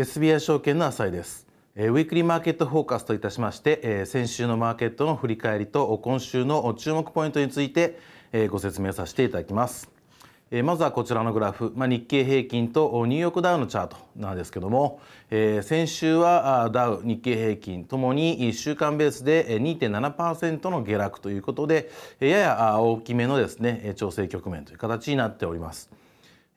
SBI 証券の浅井です。ウィークリーマーケットフォーカスといたしまして、先週のマーケットの振り返りと今週の注目ポイントについてご説明させていただきます。まずはこちらのグラフ、まあ、日経平均とニューヨークダウのチャートなんですけども、え先週はダウ、日経平均ともに週間ベースで2.7%の下落ということでやや大きめのですね調整局面という形になっております。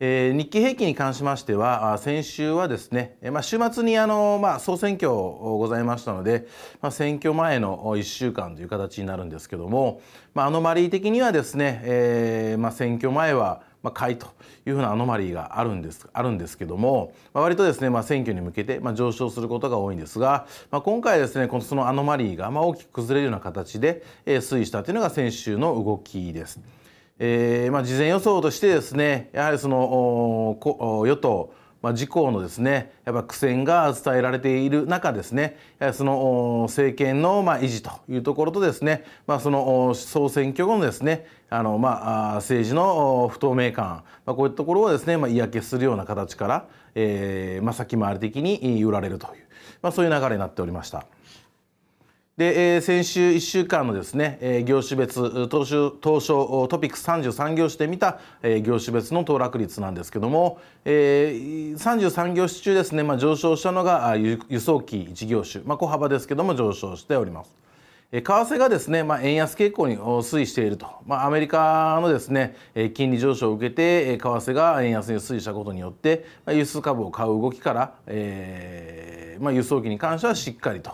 えー、日経平均に関しましては先週はですね、まあ、週末にあの、まあ、総選挙ございましたので、まあ、選挙前の1週間という形になるんですけども、まあ、アノマリー的にはですね、えーまあ、選挙前はまあ、買いというふうなアノマリーがあるんですあるんですけども、まあ、割とですね、まあ、選挙に向けて、まあ、上昇することが多いんですが、まあ、今回ですねこのそのアノマリーが、まあ、大きく崩れるような形で、え推移したというのが先週の動きです。えーまあ、事前予想としてですねやはりそのお与党まあ、自公のですねやっぱ苦戦が伝えられている中ですねそのお政権のまあ維持というところとですね、まあ、そのお総選挙後のですねあのまあ政治のお不透明感、まあ、こういったところをですね、まあ、嫌気するような形から、えーまあ、先回り的に売られるという、まあ、そういう流れになっておりました。で、えー、先週1週間のですね、えー、業種別東証トピックス33業種で見た、えー、業種別の騰落率なんですけども、えー、33業種中ですね、まあ、上昇したのが輸送機1業種、まあ、小幅ですけども上昇しております。為替がですね、まあ、円安傾向に推移していると、まあ、アメリカのですね金利上昇を受けて為替が円安に推移したことによって輸出株を買う動きから、えーまあ、輸送機に関してはしっかりと。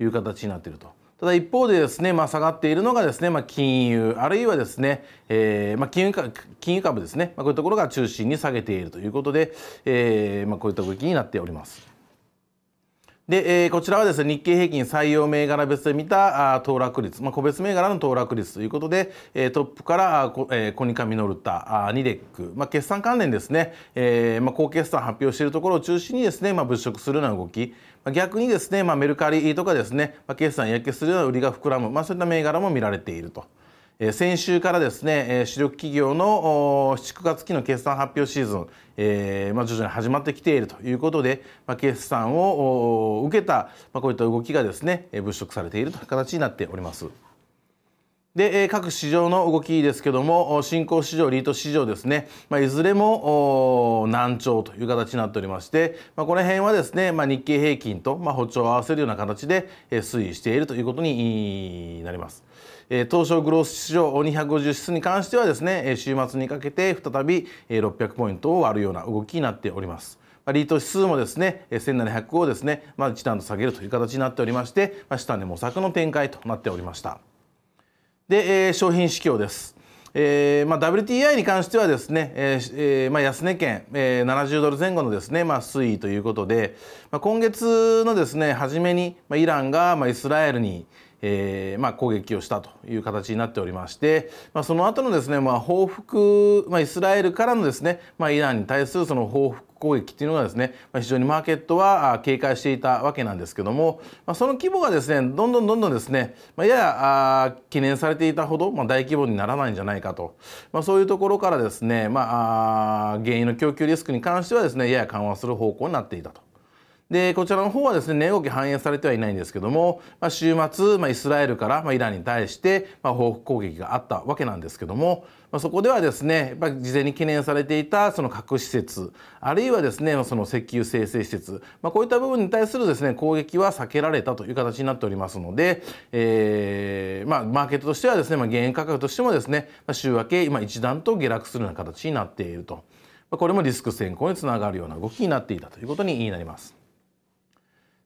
いう形になっていると。ただ一方でですね、まあ、下がっているのがですね、まあ、金融あるいはですね、えーまあ、金融金融株ですね、まあ、こういうところが中心に下げているということで、えーまあ、こういった動きになっております。で、えー、こちらはですね日経平均採用銘柄別で見たあ騰落率、まあ、個別銘柄の騰落率ということで、えー、トップからあこ、えー、コニカミノルタあニレック、まあ、決算関連ですね、えーまあ、高決算発表しているところを中心にですね、まあ、物色するような動き、逆にですね、まあ、メルカリとかですね、まあ、決算やけするような売りが膨らむ、まあ、そういった銘柄も見られていると。先週からですね主力企業の9月期の決算発表シーズン、えー、まあ徐々に始まってきているということで、まあ、決算を受けた、まあ、こういった動きがですね物色されているという形になっております。で各市場の動きですけども新興市場リート市場ですね、まあ、いずれも難聴という形になっておりまして、まあ、この辺はですね、まあ、日経平均と、まあ、歩調を合わせるような形で推移しているということになります。東証グロース市場250指数に関してはですね週末にかけて再び600ポイントを割るような動きになっております。リート指数もですね1700をですね、まあ、一段と下げるという形になっておりまして、まあ、下値模索の展開となっておりました。で、えー、商品指標です。えーまあ、WTI に関してはですね、えーえーまあ、安値圏、えー、70ドル前後のですね、まあ、推移ということで、まあ、今月のですね初めに、まあ、イランが、まあ、イスラエルに、えーまあ、攻撃をしたという形になっておりまして、まあ、その後のですね、まあ、報復、まあ、イスラエルからのですね、まあ、イランに対するその報復攻撃ていうのがですね、ま非常にマーケットは警戒していたわけなんですけども、まその規模がですねどんどんどんどんですね、やや懸念されていたほど、ま大規模にならないんじゃないかと、まそういうところからですね、まあ、原油の供給リスクに関してはですねやや緩和する方向になっていたと。でこちらの方はですね値動き反映されてはいないんですけども、まあ、週末、まあ、イスラエルから、まあ、イランに対して、まあ、報復攻撃があったわけなんですけども、まあ、そこではですねやっぱり事前に懸念されていたその核施設あるいはですねその石油生成施設、まあ、こういった部分に対するですね攻撃は避けられたという形になっておりますので、えーまあ、マーケットとしてはですね、まあ、原油価格としてもですね、まあ、週明け今一段と下落するような形になっていると。これもリスク先行につながるような動きになっていたということになります。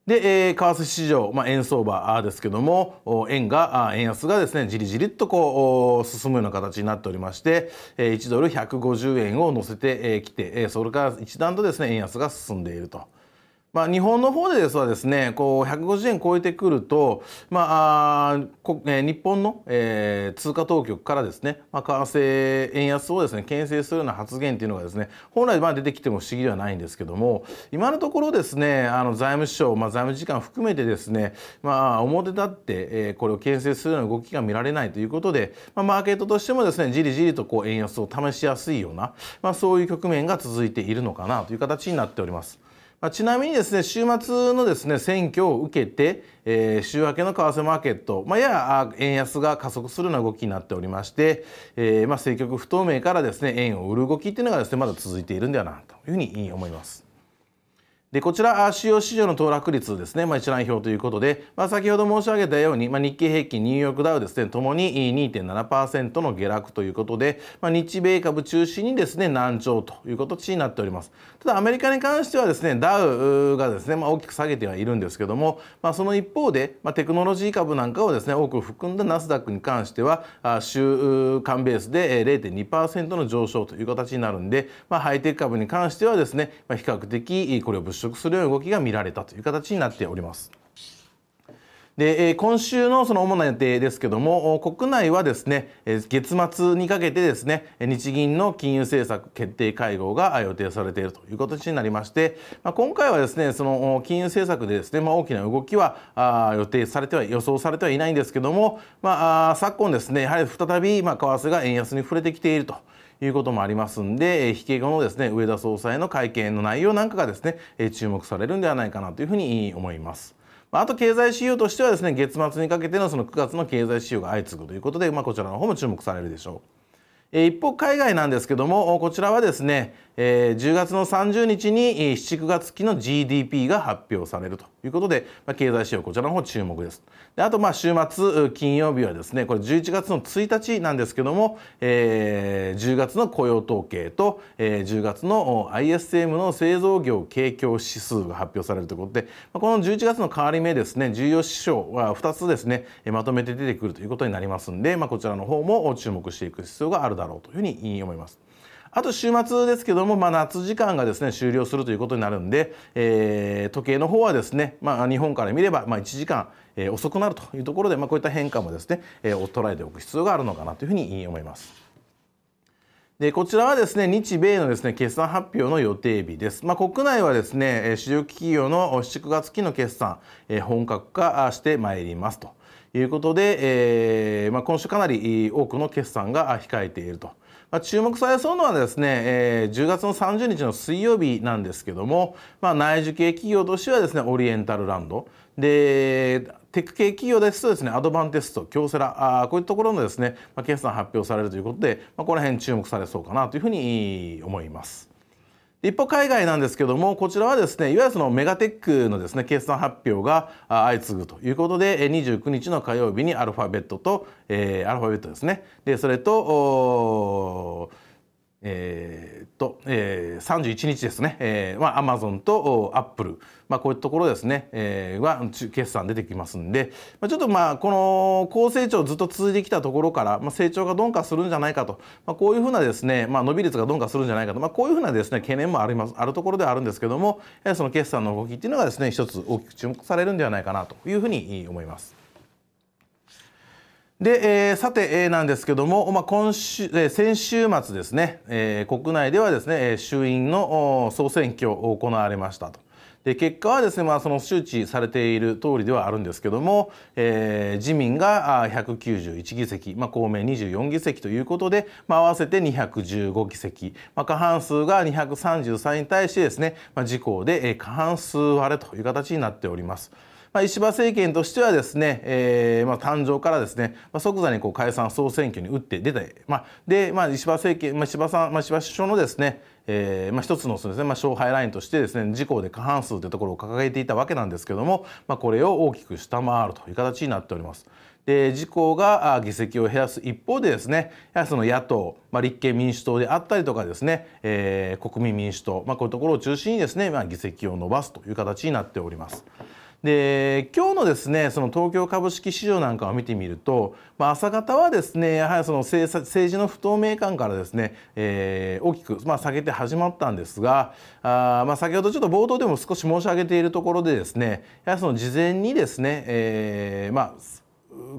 で、えー、為替市場、まあ、円相場ですけども円が円安がですねじりじりっとこう進むような形になっておりまして、1ドル150円を乗せてきてそれから一段とですね円安が進んでいると。まあ、日本の方でですはですねこう150円超えてくると、まあ、こ日本の、えー、通貨当局からですね、まあ、為替円安をですね牽制するような発言というのがですね本来まあ出てきても不思議ではないんですけども今のところですねあの財務省、まあ、財務次官含めてですね、まあ、表立って、えー、これを牽制するような動きが見られないということで、まあ、マーケットとしてもですねじりじりとこう円安を試しやすいような、まあ、そういう局面が続いているのかなという形になっております。まちなみにですね週末のですね選挙を受けて、えー、週明けの為替マーケット、まあ、や円安が加速するような動きになっておりまして、えー、まあ政局不透明からですね円を売る動きっていうのがですねまだ続いているんではないというふうに思います。でこちら主要市場の騰落率ですね、まあ、一覧表ということで、まあ、先ほど申し上げたように、まあ、日経平均ニューヨークダウですねともに2.7%の下落ということで、まあ、日米株中心にですね難聴という形になっておりますただアメリカに関してはですねダウがですね、まあ、大きく下げてはいるんですけども、まあ、その一方で、まあ、テクノロジー株なんかをですね多く含んだナスダックに関しては週間ベースで0.2%の上昇という形になるんで、まあ、ハイテク株に関してはですね、まあ、比較的これを物証触するような動きが見られたという形になっております。で今週のその主な予定ですけども国内はですね月末にかけてですね日銀の金融政策決定会合が予定されているという形になりまして、ま今回はですねその金融政策でですね、ま大きな動きは予定されては予想されてはいないんですけども、まあ、昨今ですねやはり再びま為替が円安に触れてきていると。いうこともありますんで、えー、引け後のですね上田総裁の会見の内容なんかがですね、えー、注目されるんではないかなというふうに思います。あと経済指標としてはですね月末にかけてのその9月の経済指標が相次ぐということで、まあ、こちらの方も注目されるでしょう。え一方海外なんですけどもこちらはですねえー、10月の30日に7、9月期の GDP が発表されるということで、まあ、経済指標こちらの方注目です。であとまあ週末金曜日はですねこれ11月の1日なんですけども、えー、10月の雇用統計と、えー、10月の ISM の製造業景況指数が発表されるということで、まあ、この11月の変わり目ですね重要指標は2つですねまとめて出てくるということになりますんで、まあ、こちらの方も注目していく必要があるだろうというふうに思います。あと週末ですけども、まあ、夏時間がですね終了するということになるんで、えー、時計の方はですね、まあ、日本から見れば、まあ、1時間、えー、遅くなるというところで、まあ、こういった変化もですね、えー、捉えておく必要があるのかなというふうに思います。でこちらはですね日米のですね決算発表の予定日です。まあ、国内はですね主力企業の7月期の決算、えー、本格化してまいりますということで、えーまあ、今週かなり多くの決算が控えていると。まあ、注目されそうなのはですね、えー、10月の30日の水曜日なんですけども、まあ、内需系企業としてはですねオリエンタルランドでテック系企業ですとですねアドバンテスト京セラあこういうところのですね、まあ、決算発表されるということで、まあ、この辺注目されそうかなというふうに思います。一方海外なんですけどもこちらはですねいわゆるそのメガテックのですね決算発表が相次ぐということで29日の火曜日にアルファベットと、えー、アルファベットですねでそれとえー、と、えー、31日ですね、えまあ、アマゾンとアップル、まあ、こういったところですね、えー、は決算出てきますんで、まあ、ちょっとまあこの高成長ずっと続いてきたところから、まあ、成長が鈍化するんじゃないかと、まあ、こういうふうなですね、まあ、伸び率が鈍化するんじゃないかと、まあ、こういうふうなですね懸念もありますあるところではあるんですけどもその決算の動きっていうのがですね一つ大きく注目されるんではないかなというふうに思います。で、えー、さて、えー、なんですけども、まあ、今週、えー、先週末ですね、えー、国内ではですね、衆院の総選挙を行われましたと。で結果はですね、まあ、その周知されている通りではあるんですけども、えー、自民が191議席、まあ、公明24議席ということで、まあ、合わせて215議席、まあ、過半数が233に対してですね、まあ、自公で過半数割れという形になっております。まあ、石破政権としてはですね、えーまあ、誕生からですね、まあ、即座にこう解散総選挙に打って出て、まあ、で、まあ、石破政権、まあ、石破さん、まあ、石破首相のですねえーまあ、一つのそうですね、まあ、勝敗ラインとしてですね自公で過半数というところを掲げていたわけなんですけども、まあ、これを大きく下回るという形になっております。で自公が議席を減らす一方でですねやはりその野党、まあ、立憲民主党であったりとかですね、えー、国民民主党、まあ、こういうところを中心にですね、まあ、議席を伸ばすという形になっております。で今日のですねその東京株式市場なんかを見てみると、まあ、朝方はですねやはりその政治の不透明感からですね、えー、大きく、まあ、下げて始まったんですがあ、まあ、先ほどちょっと冒頭でも少し申し上げているところでですねやはりその事前にですね、えー、まあ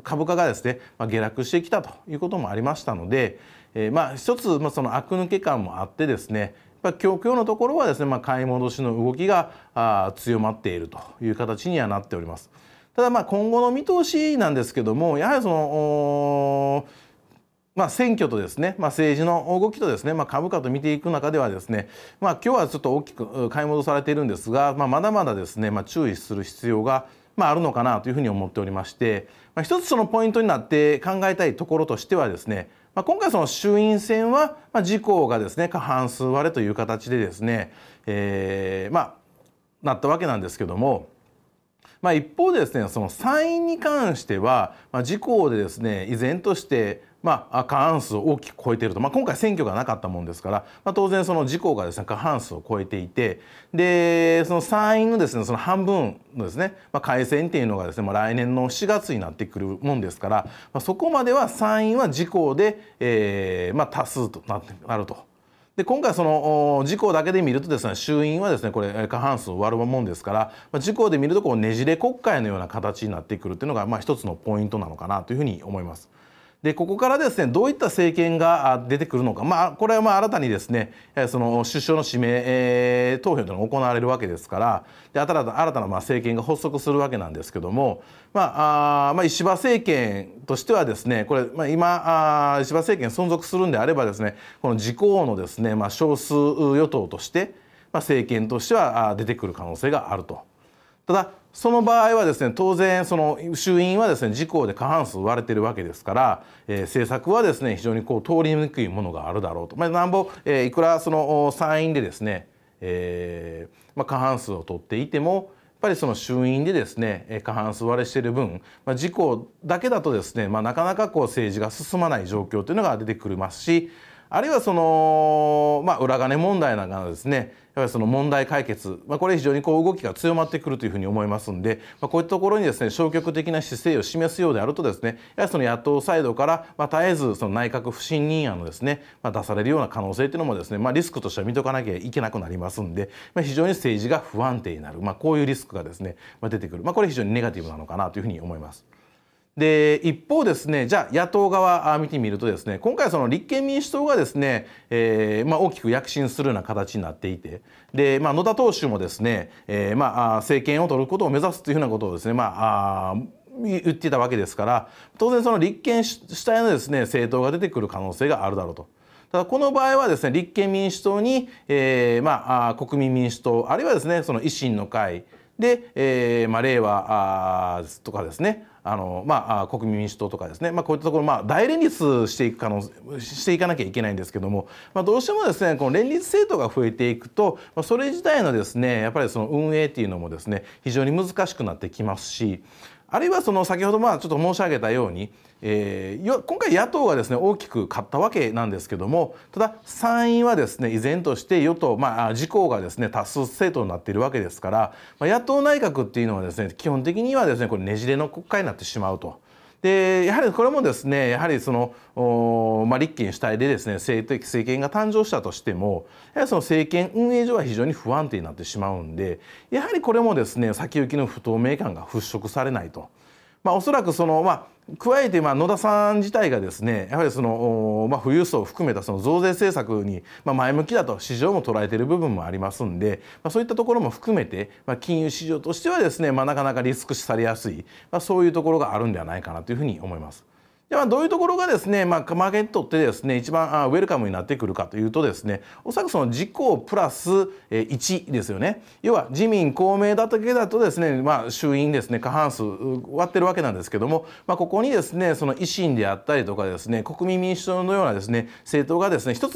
株価がですね、まあ、下落してきたということもありましたので、えー、まあ一つ、まあ、その悪抜け感もあってですね、まあ、今日今日のところはですね、まあ、買い戻しの動きが強まっているという形にはなっております。ただまあ今後の見通しなんですけどもやはりそのまあ、選挙とですね、まあ、政治の動きとですね、まあ、株価と見ていく中ではですね、まあ、今日はちょっと大きく買い戻されているんですが、まあ、まだまだですね、まあ、注意する必要がまあ、あるのかなというふうに思っておりまして、まあ、一つそのポイントになって考えたいところとしてはですねまあ、今回その衆院選は、まあ、自公がですね過半数割れという形でですね、えー、まあなったわけなんですけどもまあ、一方でですねその参院に関しては、まあ、自公でですね依然としてまあ、過半数を大きく超えていると、まあ、今回選挙がなかったもんですから、まあ、当然その自公がですね過半数を超えていてでその参院のですねその半分のですね、まあ、改選っていうのがですね、まあ、来年の4月になってくるもんですから、まあ、そこまでは参院は自公で、えーまあ、多数となると。で今回その自公だけで見るとですね衆院はですねこれ過半数割るもんですから自公で見るとこうねじれ国会のような形になってくるっていうのがまあ一つのポイントなのかなというふうに思います。でここからですねどういった政権が出てくるのか、まあ、これはまあ新たにですねその首相の指名投票というのが行われるわけですからで新た新たなまあ政権が発足するわけなんですけども、まあ、あまあ石破政権としてはですねこれ、まあ、今あ石破政権存続するんであればですねこの自公のですね、まあ、少数与党として、まあ、政権としては出てくる可能性があると。ただその場合はですね当然その衆院はですね自公で過半数割れてるわけですから、えー、政策はですね非常にこう通りにくいものがあるだろうと。まあ、なんぼ、えー、いくらその参院でですね、えーまあ、過半数を取っていてもやっぱりその衆院でですね過半数割れしている分、まあ、自公だけだとですね、まあ、なかなかこう政治が進まない状況というのが出てくれますしあるいはその、まあ、裏金問題なんかですねはりその問題解決、まあ、これ非常にこう動きが強まってくるというふうに思いますんで、まあ、こういったところにですね消極的な姿勢を示すようであるとですねやはりその野党サイドから、まあ、絶えずその内閣不信任案のですね、まあ、出されるような可能性というのもですね、まあ、リスクとしては見とかなきゃいけなくなりますんで、まあ、非常に政治が不安定になる、まあ、こういうリスクがですね、まあ、出てくる、まあ、これ非常にネガティブなのかなというふうに思います。で一方ですねじゃあ野党側見てみるとですね今回その立憲民主党がですね、えーまあ、大きく躍進するような形になっていてで、まあ、野田党首もですね、えーまあ、政権を取ることを目指すというふうなことをですね、まあ、あ言ってたわけですから当然その立憲主体のですね政党が出てくる可能性があるだろうと。ただこの場合はですね立憲民主党に、えーまあ、国民民主党あるいはですねその維新の会で、えーまあ、令和あとかですねあの、まあ、国民民主党とかですね、まあ、こういったところ、まあ、大連立していく可能していかなきゃいけないんですけども、まあ、どうしてもですねこの連立政党が増えていくと、まあ、それ自体のですねやっぱりその運営っていうのもですね非常に難しくなってきますしあるいはその先ほどまあちょっと申し上げたように、えー、今回野党がですね大きく勝ったわけなんですけどもただ参院はですね依然として与党、まあ、自公がですね多数政党になっているわけですから、まあ、野党内閣っていうのはですね基本的にはですねこれねじれの国会になってしまうと。でやはりこれもですねやはりその、まあ、立憲主体でですね政的政権が誕生したとしてもやはりその政権運営上は非常に不安定になってしまうんでやはりこれもですね先行きの不透明感が払拭されないと。まあ、おそらくその、まあ、加えてまあ野田さん自体がですねやはりその、まあ、富裕層を含めたその増税政策に前向きだと市場も捉えている部分もありますんで、まあ、そういったところも含めて、まあ、金融市場としてはですね、まあ、なかなかリスク視されやすい、まあ、そういうところがあるんではないかなというふうに思います。で、まあ、どういうところがですね、まあ、マーケットってですね一番ウェルカムになってくるかというとですねおそらくその自公プラス1ですよね要は自民公明だけだとですね、まあ、衆院ですね過半数割ってるわけなんですけども、まあ、ここにですねその維新であったりとかですね国民民主党のようなですね政党がですね一つ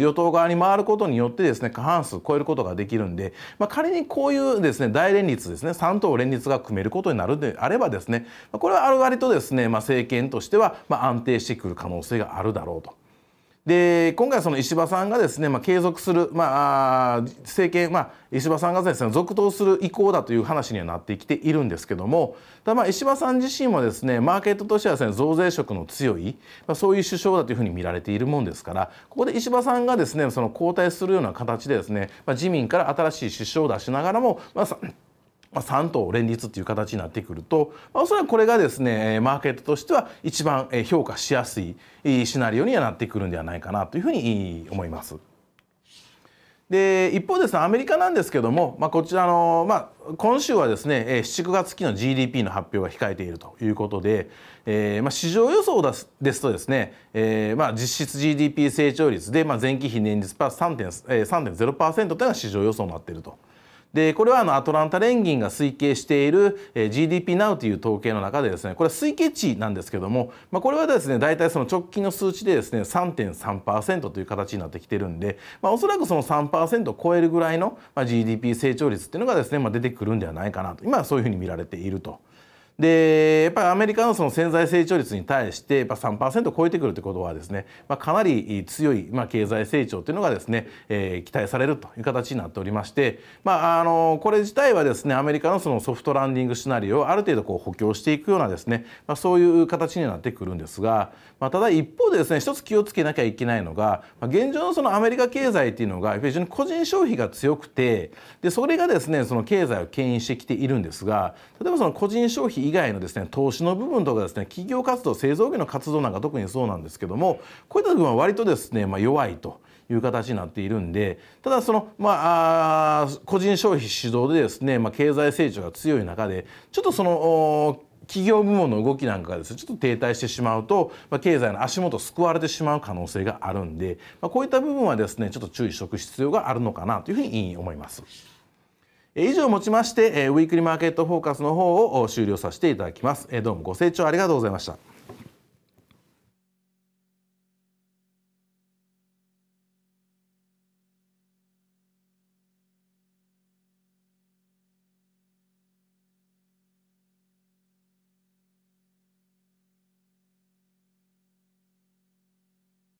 与党側に回ることによってですね過半数超えることができるんで、まあ、仮にこういうですね大連立ですね3党連立が組めることになるんであればですねこれはある割とですね、まあ、政権としてしては、まあ、安定してくる可能性があるだろうと。で今回その石破さんがですね、まあ、継続する、まあ、政権、まあ、石破さんがですね続投する意向だという話にはなってきているんですけどもただまあ石破さん自身もですねマーケットとしてはですね増税色の強い、まあ、そういう首相だというふうに見られているもんですからここで石破さんがですねその交代するような形でですね、まあ、自民から新しい首相を出しながらも、まあ、まあ、3党連立っていう形になってくると、まあ、おそらくこれがですねマーケットとしては一番評価しやすいシナリオにはなってくるんではないかなというふうに思います。で一方ですねアメリカなんですけども、まあ、こちらの、まあ、今週はですね7月期の GDP の発表が控えているということで、えーまあ、市場予想ですとですね、えーまあ、実質 GDP 成長率で、まあ、前期比年率プラス3.0%というのが市場予想になっていると。でこれはあのアトランタ連銀が推計している GDP Now という統計の中でですねこれは推計値なんですけども、まあ、これはですね大体その直近の数値でですね3.3%という形になってきてるんで、まあ、おそらくその3%を超えるぐらいの GDP 成長率っていうのがですね、まあ、出てくるんではないかなと今はそういうふうに見られていると。でやっぱりアメリカのその潜在成長率に対してやっぱ3%超えてくるということはですね、まあ、かなり強い、まあ、経済成長というのがですね、えー、期待されるという形になっておりまして、まあ、あのこれ自体はですねアメリカのそのソフトランディングシナリオをある程度こう補強していくようなですね、まあ、そういう形になってくるんですが、まあ、ただ一方でですね一つ気をつけなきゃいけないのが、まあ、現状のそのアメリカ経済というのが非常に個人消費が強くてでそれがですねその経済を牽引してきているんですが例えばその個人消費以外のですね投資の部分とかですね企業活動製造業の活動なんか特にそうなんですけどもこういった部分は割とですね、まあ、弱いと。いう形になっているんでただその、まあ、個人消費主導でですね、まあ、経済成長が強い中でちょっとその企業部門の動きなんかがですねちょっと停滞してしまうと、まあ、経済の足元を救われてしまう可能性があるんで、まあ、こういった部分はですねちょっと注意しておく必要があるのかなというふうに思います。以上をもちましてウィークリーマーケットフォーカスの方を終了させていただきますどうもご清聴ありがとうございました